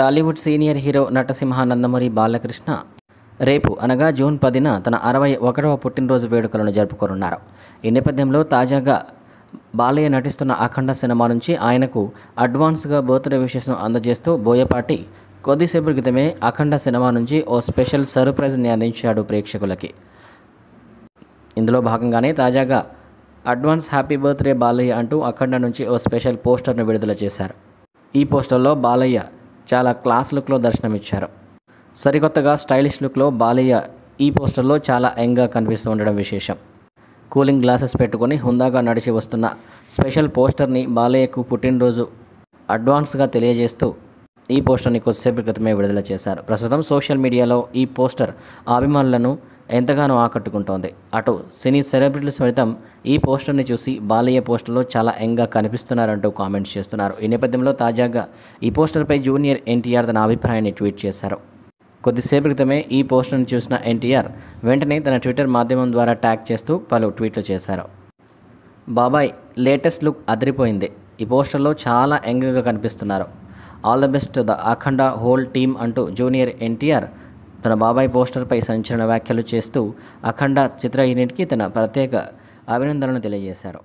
Tollywood senior hero నటసింహ నందమూరి బాలకృష్ణ రేపు అనగా జూన్ పదిన తన అరవై ఒకటవ పుట్టినరోజు వేడుకలను జరుపుకోనున్నారు ఈ నేపథ్యంలో తాజాగా బాలయ్య నటిస్తున్న అఖండ సినిమా నుంచి ఆయనకు అడ్వాన్స్గా బర్త్డే విశేషం అందజేస్తూ బోయపాటి కొద్దిసేపు క్రితమే అఖండ సినిమా నుంచి ఓ స్పెషల్ సర్ప్రైజ్ని అందించాడు ప్రేక్షకులకి ఇందులో భాగంగానే తాజాగా అడ్వాన్స్ హ్యాపీ బర్త్డే బాలయ్య అంటూ అఖండ నుంచి ఓ స్పెషల్ పోస్టర్ను విడుదల చేశారు ఈ పోస్టర్లో బాలయ్య చాలా క్లాస్ లుక్లో దర్శనమిచ్చారు సరికొత్తగా స్టైలిష్ లుక్లో బాలయ్య ఈ పోస్టర్లో చాలా యంగ్గా కనిపిస్తూ ఉండడం విశేషం కూలింగ్ గ్లాసెస్ పెట్టుకొని హుందాగా నడిచి వస్తున్న స్పెషల్ పోస్టర్ని బాలయ్యకు పుట్టినరోజు అడ్వాన్స్గా తెలియజేస్తూ ఈ పోస్టర్ని కొద్దిసేపు క్రితమే విడుదల చేశారు ప్రస్తుతం సోషల్ మీడియాలో ఈ పోస్టర్ అభిమానులను ఎంతగానో ఆకట్టుకుంటోంది అటు సినీ సెలబ్రిటీలు సైతం ఈ పోస్టర్ని చూసి బాలయ్య పోస్టర్లో చాలా యంగ్గా కనిపిస్తున్నారంటూ కామెంట్స్ చేస్తున్నారు ఈ నేపథ్యంలో తాజాగా ఈ పోస్టర్పై జూనియర్ ఎన్టీఆర్ తన అభిప్రాయాన్ని ట్వీట్ చేశారు కొద్దిసేపు క్రితమే ఈ పోస్టర్ను చూసిన ఎన్టీఆర్ వెంటనే తన ట్విట్టర్ మాధ్యమం ద్వారా ట్యాగ్ చేస్తూ పలు ట్వీట్లు చేశారు బాబాయ్ లేటెస్ట్ లుక్ అదిరిపోయింది ఈ పోస్టర్లో చాలా యంగ్గా కనిపిస్తున్నారు all the best the Akhanda whole team అంటూ జూనియర్ ఎన్టీఆర్ తన బాబాయ్ పోస్టర్పై సంచలన వ్యాఖ్యలు చేస్తూ అఖండ చిత్ర యూనిట్కి తన ప్రత్యేక అభినందనలు తెలియజేశారు